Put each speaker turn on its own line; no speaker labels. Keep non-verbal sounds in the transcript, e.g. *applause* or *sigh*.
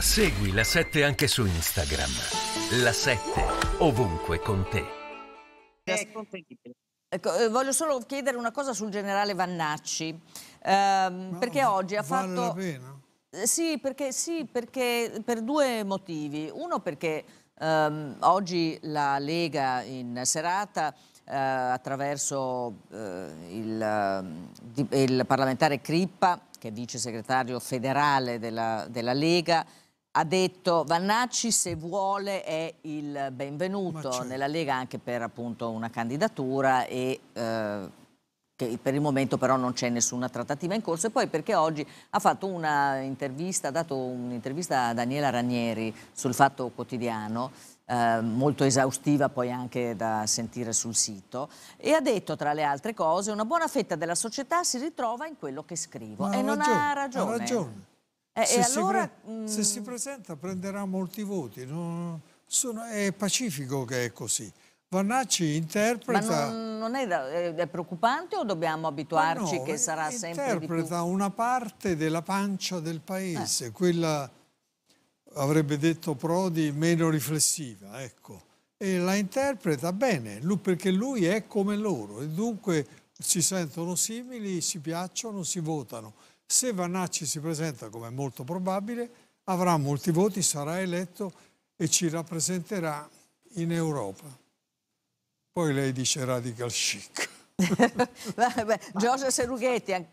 Segui la 7 anche su Instagram. La 7 ovunque con te.
Ecco, ecco eh, voglio solo chiedere una cosa sul generale Vannacci, ehm, no, perché oggi ha vale fatto... La pena. Eh, sì perché, sì, perché per due motivi. Uno perché ehm, oggi la Lega in serata eh, attraverso eh, il, il, parlamentare Crippa, che è vice segretario federale della, della Lega, ha detto Vannacci se vuole è il benvenuto certo. nella Lega anche per appunto una candidatura e eh, che per il momento però non c'è nessuna trattativa in corso e poi perché oggi ha fatto un'intervista, ha dato un'intervista a Daniela Ranieri sul Fatto Quotidiano eh, molto esaustiva poi anche da sentire sul sito e ha detto tra le altre cose una buona fetta della società si ritrova in quello che scrivo Ma e non ragione, ha ragione. Ha ragione. Eh, e, se, allora... si pre... se, si mm,
presenta prenderà molti voti, non... Sono... è pacifico che è così. Vannacci interpreta... Ma
non, non è, da... è, preoccupante o dobbiamo abituarci no, che sarà eh, sempre di più? Interpreta
una parte della pancia del paese, eh. quella, avrebbe detto Prodi, meno riflessiva, ecco. E la interpreta bene, lui, perché lui è come loro e dunque si sentono simili, si piacciono, si votano. Se Vannacci si presenta, come è molto probabile, avrà molti voti, sarà eletto e ci rappresenterà in Europa. Poi lei dice radical chic.
*laughs* Giorgio Serughetti,